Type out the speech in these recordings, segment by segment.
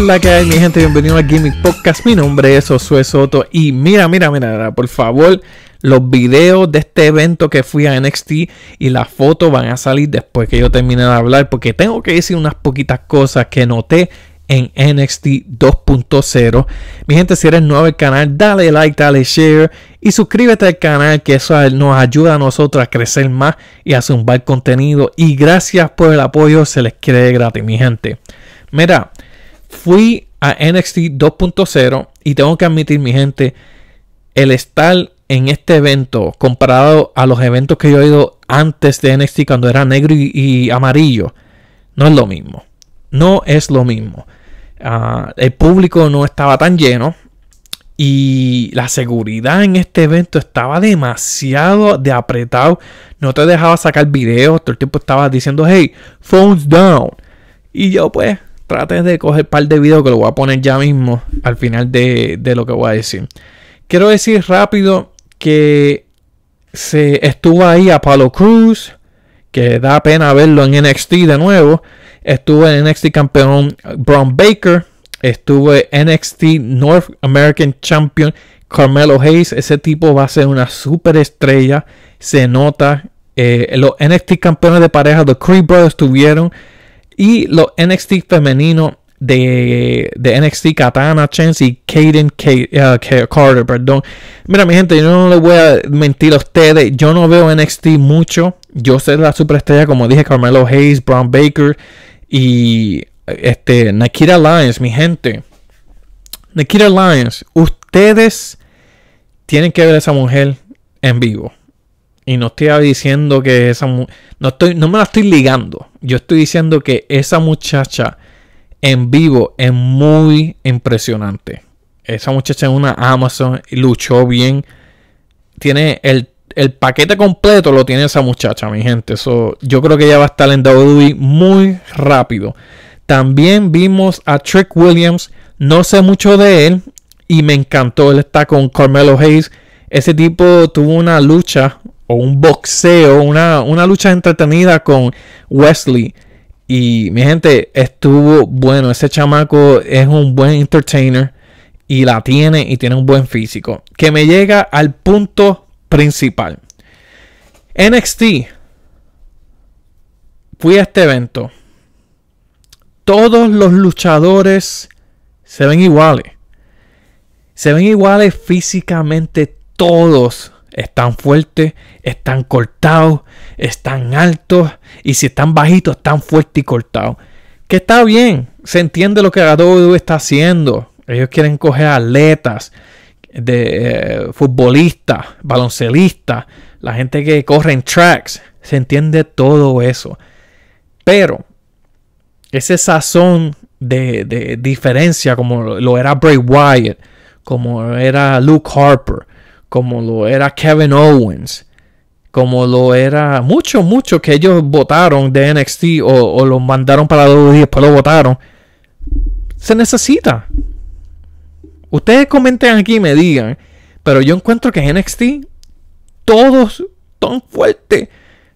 la que hay, mi gente? Bienvenido a Gimmick Podcast. Mi nombre es Josué Soto. Y mira, mira, mira, por favor, los videos de este evento que fui a NXT y las fotos van a salir después que yo termine de hablar. Porque tengo que decir unas poquitas cosas que noté en NXT 2.0. Mi gente, si eres nuevo al canal, dale like, dale share y suscríbete al canal, que eso nos ayuda a nosotros a crecer más y a zumbar contenido. Y gracias por el apoyo, se les cree gratis, mi gente. Mira fui a NXT 2.0 y tengo que admitir, mi gente, el estar en este evento comparado a los eventos que yo he ido antes de NXT cuando era negro y, amarillo, no es lo mismo. No es lo mismo. Ah, el público no estaba tan lleno y la seguridad en este evento estaba demasiado de apretado. No te dejaba sacar videos, todo el tiempo estaba diciendo, hey, phones down. Y yo pues Traten de coger un par de videos que lo voy a poner ya mismo al final de, lo que voy a decir. Quiero decir rápido que se estuvo ahí Apollo Cruz, que da pena verlo en NXT de nuevo. Estuvo en NXT campeón Braun Baker. Estuvo en NXT North American Champion Carmelo Hayes. Ese tipo va a ser una super estrella. Se nota. Eh, los NXT campeones de pareja, The Creed Brothers, tuvieron y los NXT femenino de, NXT Katana Chance y Kaden uh, Carter, perdón. Mira, mi gente, yo no les voy a mentir a ustedes. Yo no veo NXT mucho. Yo sé la superestrella, como dije, Carmelo Hayes, Brown Baker y este, Nikita Lyons, mi gente. Nikita Lyons, ustedes tienen que ver a esa mujer en vivo. Y no estoy diciendo que esa no estoy no me la estoy ligando. Yo estoy diciendo que esa muchacha en vivo es muy impresionante. Esa muchacha es una Amazon luchó bien. Tiene el, el, paquete completo lo tiene esa muchacha, mi gente. yo creo que ella va a estar en WWE muy rápido. También vimos a Trick Williams. No sé mucho de él y me encantó. Él está con Carmelo Hayes. Ese tipo tuvo una lucha o un boxeo, una, lucha entretenida con Wesley. Y mi gente, estuvo bueno. Ese chamaco es un buen entertainer y la tiene y tiene un buen físico. Que me llega al punto principal. NXT. Fui a este evento. Todos los luchadores se ven iguales. Se ven iguales físicamente todos están fuertes, están cortados, están altos y si están bajitos, están fuertes y cortados. Que está bien, se entiende lo que la está haciendo. Ellos quieren coger atletas, de eh, futbolistas, baloncelistas, la gente que corre en tracks, se entiende todo eso. Pero ese sazón de, de diferencia, como lo era Bray Wyatt, como era Luke Harper, como lo era Kevin Owens, como lo era mucho, mucho que ellos votaron de NXT o, lo mandaron para dos y después lo votaron. Se necesita. Ustedes comenten aquí y me digan, pero yo encuentro que en NXT todos son fuertes,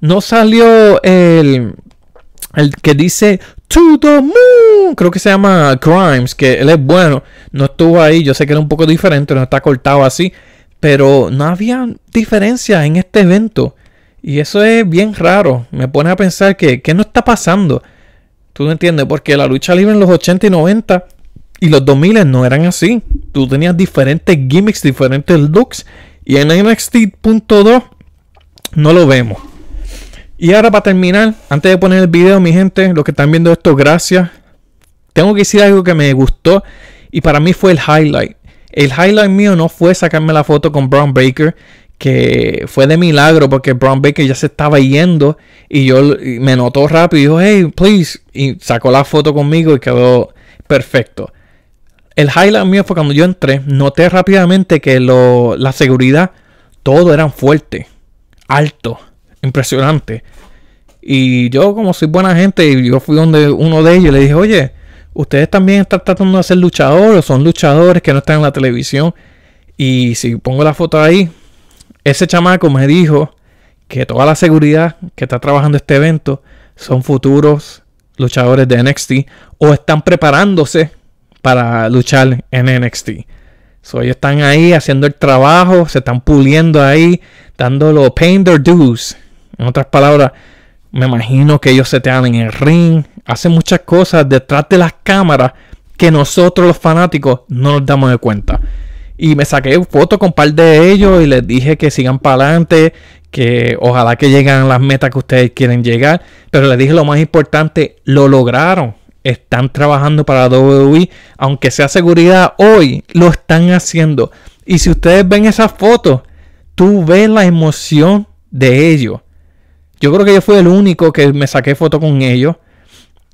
No salió el, el que dice To the Moon, creo que se llama Crimes que él es bueno. No estuvo ahí, yo sé que era un poco diferente, no está cortado así pero no había diferencia en este evento. Y eso es bien raro. Me pone a pensar que ¿qué no está pasando? ¿Tú no entiendes? Porque la lucha libre en los 80 y 90 y los 2000 no eran así. Tú tenías diferentes gimmicks, diferentes looks. Y en NXT.2 no lo vemos. Y ahora para terminar, antes de poner el video, mi gente, los que están viendo esto, gracias. Tengo que decir algo que me gustó y para mí fue el highlight. El highlight mío no fue sacarme la foto con Brown Baker, que fue de milagro porque Brown Baker ya se estaba yendo y yo me notó rápido y dijo, hey, please, y sacó la foto conmigo y quedó perfecto. El highlight mío fue cuando yo entré, noté rápidamente que la seguridad, todo eran fuerte, alto, impresionante. Y yo como soy buena gente, yo fui donde uno de ellos y le dije, oye, ustedes también están tratando de ser luchadores o son luchadores que no están en la televisión. Y si pongo la foto ahí, ese chamaco me dijo que toda la seguridad que está trabajando este evento son futuros luchadores de NXT o están preparándose para luchar en NXT. ellos están ahí haciendo el trabajo, se están puliendo ahí, dándolo los Painter dues. En otras palabras, me imagino que ellos se te dan en el ring, hace muchas cosas detrás de las cámaras que nosotros los fanáticos no nos damos de cuenta. Y me saqué fotos con un par de ellos y les dije que sigan para adelante, que ojalá que lleguen a las metas que ustedes quieren llegar. Pero les dije lo más importante, lo lograron. Están trabajando para WWE, aunque sea seguridad hoy, lo están haciendo. Y si ustedes ven esas fotos, tú ves la emoción de ellos. Yo creo que yo fui el único que me saqué foto con ellos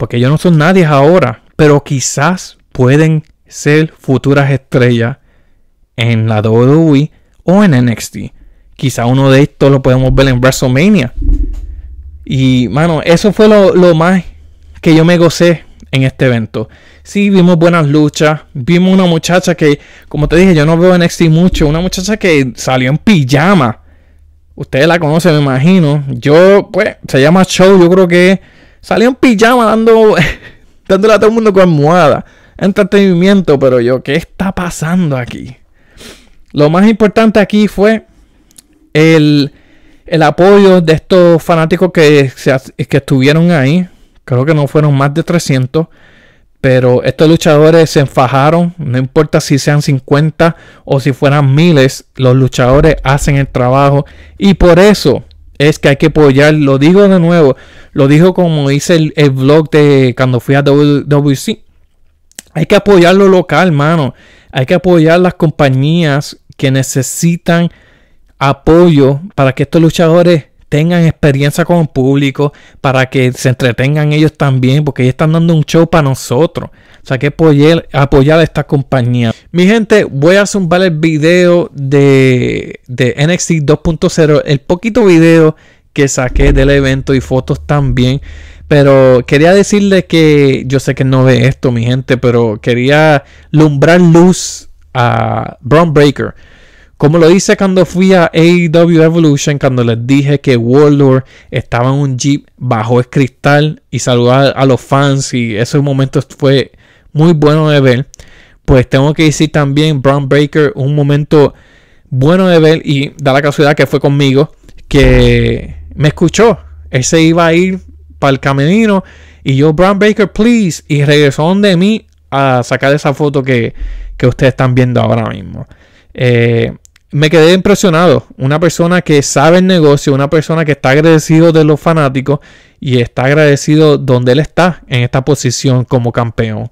porque ellos no son nadie ahora, pero quizás pueden ser futuras estrellas en la WWE o en NXT. Quizá uno de estos lo podemos ver en WrestleMania. Y, mano, eso fue lo, lo más que yo me gocé en este evento. Sí, vimos buenas luchas. Vimos una muchacha que, como te dije, yo no veo NXT mucho. Una muchacha que salió en pijama. Ustedes la conocen, me imagino. Yo, pues, se llama Show. Yo creo que Salió en pijama dando, dándole a todo el mundo con almohada. Entretenimiento, pero yo, ¿qué está pasando aquí? Lo más importante aquí fue el, el apoyo de estos fanáticos que, que estuvieron ahí. Creo que no fueron más de 300. Pero estos luchadores se enfajaron, no importa si sean 50 o si fueran miles, los luchadores hacen el trabajo. Y por eso es que hay que apoyar, lo digo de nuevo, lo dijo como hice el, vlog de cuando fui a WC. Hay que apoyar lo local, mano. Hay que apoyar las compañías que necesitan apoyo para que estos luchadores tengan experiencia con el público, para que se entretengan ellos también, porque ellos están dando un show para nosotros. O sea, hay que apoyar, apoyar a estas compañías. Mi gente, voy a zumbar el video de, de NXT 2.0, el poquito video que saqué del evento y fotos también. Pero quería decirle que yo sé que no ve esto, mi gente, pero quería lumbrar luz a Brown Como lo hice cuando fui a AEW Evolution, cuando les dije que Warlord estaba en un jeep bajo el cristal y saludar a los fans, y ese momento fue muy bueno de ver pues tengo que decir también Brown Baker un momento bueno de ver y da la casualidad que fue conmigo, que me escuchó. Él se iba a ir para el camerino y yo, Brown Baker, please. Y regresó donde mí a sacar esa foto que, ustedes están viendo ahora mismo. Eh, me quedé impresionado. Una persona que sabe el negocio, una persona que está agradecido de los fanáticos y está agradecido donde él está en esta posición como campeón.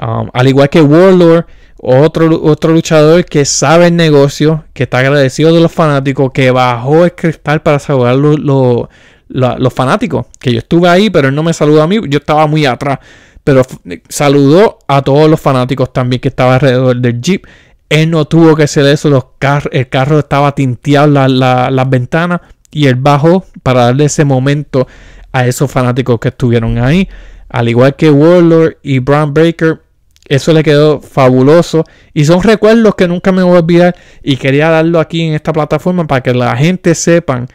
Um, al igual que Warlord, otro, otro luchador que sabe el negocio, que está agradecido de los fanáticos, que bajó el cristal para saludar los, los, fanáticos. Que yo estuve ahí, pero él no me saludó a mí, yo estaba muy atrás. Pero eh, saludó a todos los fanáticos también que estaban alrededor del Jeep. Él no tuvo que hacer eso, los el carro estaba tinteado la, las ventanas y él bajó para darle ese momento a esos fanáticos que estuvieron ahí. Al igual que Warlord y Brown Breaker, eso le quedó fabuloso y son recuerdos que nunca me voy a olvidar y quería darlo aquí en esta plataforma para que la gente sepan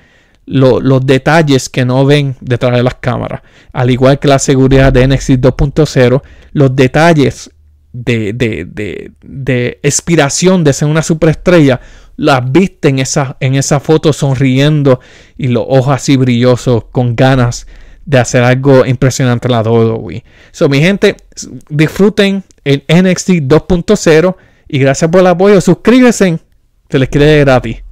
los detalles que no ven detrás de las cámaras. Al igual que la seguridad de NXT 2.0, los detalles de, expiración de, ser una superestrella, las viste en esa, en esa foto sonriendo y los ojos así brillosos, con ganas de hacer algo impresionante la WWE. So, mi gente, disfruten el NXT 2.0 y gracias por el apoyo. Suscríbanse, se les quiere gratis.